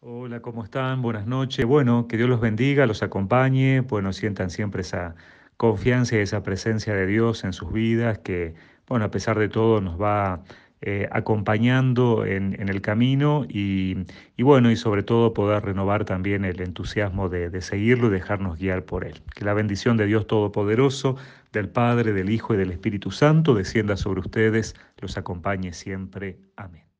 Hola, ¿cómo están? Buenas noches. Bueno, que Dios los bendiga, los acompañe, bueno, sientan siempre esa confianza y esa presencia de Dios en sus vidas, que, bueno, a pesar de todo nos va eh, acompañando en, el camino y, bueno, y sobre todo poder renovar también el entusiasmo de, de, seguirlo y dejarnos guiar por él. Que la bendición de Dios Todopoderoso, del Padre, del Hijo y del Espíritu Santo descienda sobre ustedes, los acompañe siempre. Amén.